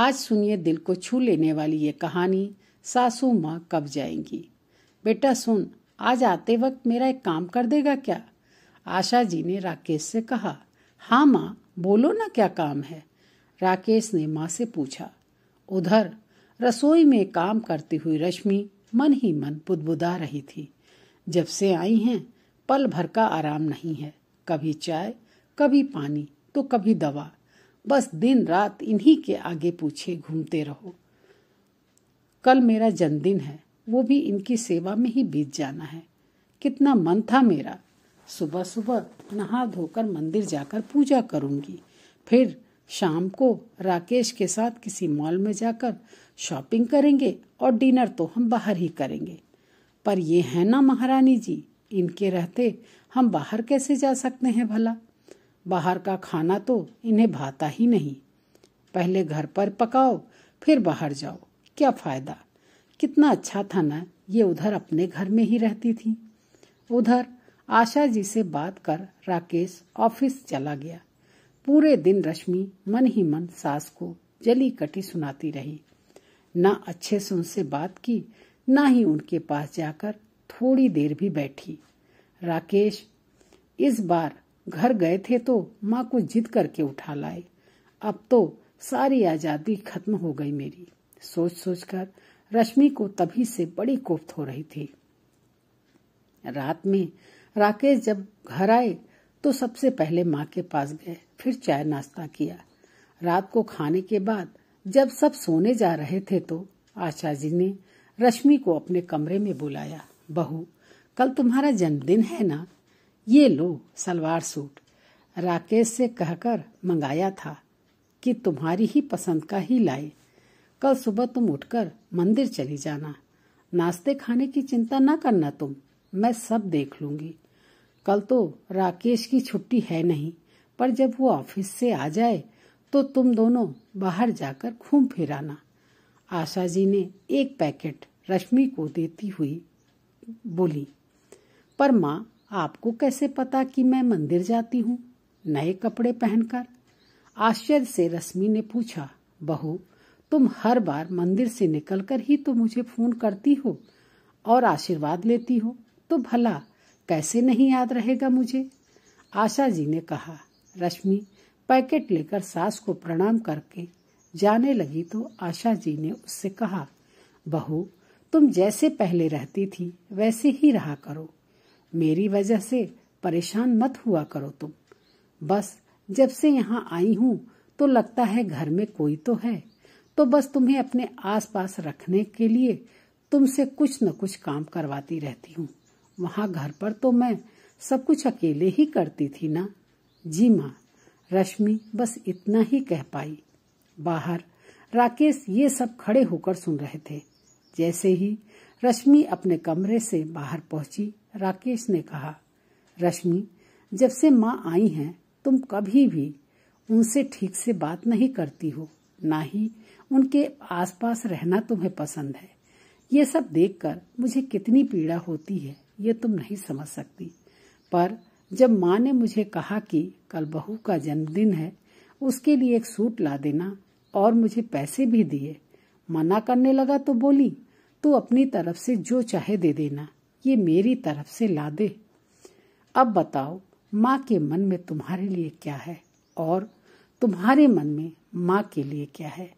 आज सुनिए दिल को छू लेने वाली ये कहानी सासू माँ कब जाएंगी बेटा सुन आज आते वक्त मेरा एक काम कर देगा क्या आशा जी ने राकेश से कहा हाँ माँ बोलो ना क्या काम है राकेश ने माँ से पूछा उधर रसोई में काम करती हुई रश्मि मन ही मन बुदबुदा रही थी जब से आई हैं पल भर का आराम नहीं है कभी चाय कभी पानी तो कभी दवा बस दिन रात इन्हीं के आगे पूछे घूमते रहो कल मेरा जन्मदिन है वो भी इनकी सेवा में ही बीत जाना है कितना मन था मेरा सुबह सुबह नहा धोकर मंदिर जाकर पूजा करूंगी फिर शाम को राकेश के साथ किसी मॉल में जाकर शॉपिंग करेंगे और डिनर तो हम बाहर ही करेंगे पर ये है ना महारानी जी इनके रहते हम बाहर कैसे जा सकते हैं भला बाहर का खाना तो इन्हें भाता ही नहीं पहले घर पर पकाओ फिर बाहर जाओ क्या फायदा कितना अच्छा था ना ये उधर अपने घर में ही रहती थी उधर आशा जी से बात कर राकेश ऑफिस चला गया पूरे दिन रश्मि मन ही मन सास को जली कटी सुनाती रही ना अच्छे से उनसे बात की ना ही उनके पास जाकर थोड़ी देर भी बैठी राकेश इस बार घर गए थे तो माँ को जिद करके उठा लाए अब तो सारी आजादी खत्म हो गई मेरी सोच सोच कर रश्मि को तभी से बड़ी कोफ्त हो रही थी रात में राकेश जब घर आए तो सबसे पहले माँ के पास गए फिर चाय नाश्ता किया रात को खाने के बाद जब सब सोने जा रहे थे तो आशा जी ने रश्मि को अपने कमरे में बुलाया बहू कल तुम्हारा जन्मदिन है ना ये लो सलवार सूट राकेश से कहकर मंगाया था कि तुम्हारी ही पसंद का ही लाए कल सुबह तुम उठकर मंदिर चली जाना नाश्ते खाने की चिंता ना करना तुम मैं सब देख लूंगी कल तो राकेश की छुट्टी है नहीं पर जब वो ऑफिस से आ जाए तो तुम दोनों बाहर जाकर घूम फिर आना आशा जी ने एक पैकेट रश्मि को देती हुई बोली पर माँ आपको कैसे पता कि मैं मंदिर जाती हूँ नए कपड़े पहनकर आश्चर्य से रश्मि ने पूछा बहू तुम हर बार मंदिर से निकलकर ही तो मुझे फोन करती हो और आशीर्वाद लेती हो तो भला कैसे नहीं याद रहेगा मुझे आशा जी ने कहा रश्मि पैकेट लेकर सास को प्रणाम करके जाने लगी तो आशा जी ने उससे कहा बहू तुम जैसे पहले रहती थी वैसे ही रहा करो मेरी वजह से परेशान मत हुआ करो तुम बस जब से यहाँ आई हूँ तो लगता है घर में कोई तो है तो बस तुम्हें अपने आसपास रखने के लिए तुमसे कुछ न कुछ काम करवाती रहती हूँ वहाँ घर पर तो मैं सब कुछ अकेले ही करती थी ना जी माँ रश्मि बस इतना ही कह पाई बाहर राकेश ये सब खड़े होकर सुन रहे थे जैसे ही रश्मि अपने कमरे से बाहर पहुंची राकेश ने कहा रश्मि जब से माँ आई हैं तुम कभी भी उनसे ठीक से बात नहीं करती हो ना ही उनके आसपास रहना तुम्हें पसंद है ये सब देखकर मुझे कितनी पीड़ा होती है ये तुम नहीं समझ सकती पर जब माँ ने मुझे कहा कि कल बहू का जन्मदिन है उसके लिए एक सूट ला देना और मुझे पैसे भी दिए मना करने लगा तो बोली तू अपनी तरफ से जो चाहे दे देना ये मेरी तरफ से ला दे अब बताओ माँ के मन में तुम्हारे लिए क्या है और तुम्हारे मन में माँ के लिए क्या है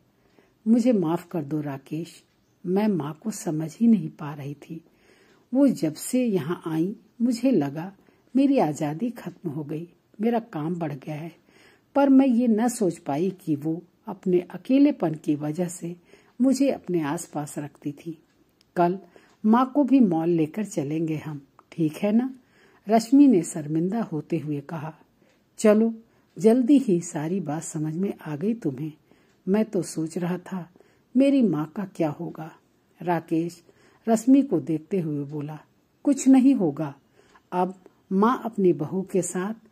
मुझे माफ़ कर दो राकेश मैं माँ को समझ ही नहीं पा रही थी वो जब से यहाँ आई मुझे लगा मेरी आज़ादी खत्म हो गई मेरा काम बढ़ गया है पर मैं ये न सोच पाई कि वो अपने अकेलेपन की वजह से मुझे अपने आसपास रखती थी कल माँ को भी मॉल लेकर चलेंगे हम ठीक है ना रश्मि ने शर्मिंदा होते हुए कहा चलो जल्दी ही सारी बात समझ में आ गई तुम्हें मैं तो सोच रहा था मेरी माँ का क्या होगा राकेश रश्मि को देखते हुए बोला कुछ नहीं होगा अब माँ अपनी बहू के साथ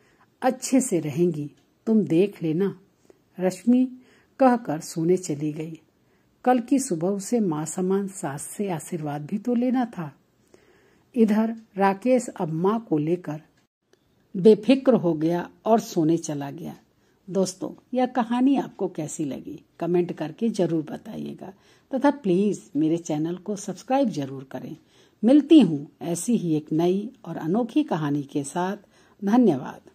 अच्छे से रहेंगी तुम देख लेना रश्मि कहकर सोने चली गई कल की सुबह उसे माँ समान सास से आशीर्वाद भी तो लेना था इधर राकेश अब माँ को लेकर बेफिक्र हो गया और सोने चला गया दोस्तों यह कहानी आपको कैसी लगी कमेंट करके जरूर बताइएगा तथा प्लीज मेरे चैनल को सब्सक्राइब जरूर करें मिलती हूँ ऐसी ही एक नई और अनोखी कहानी के साथ धन्यवाद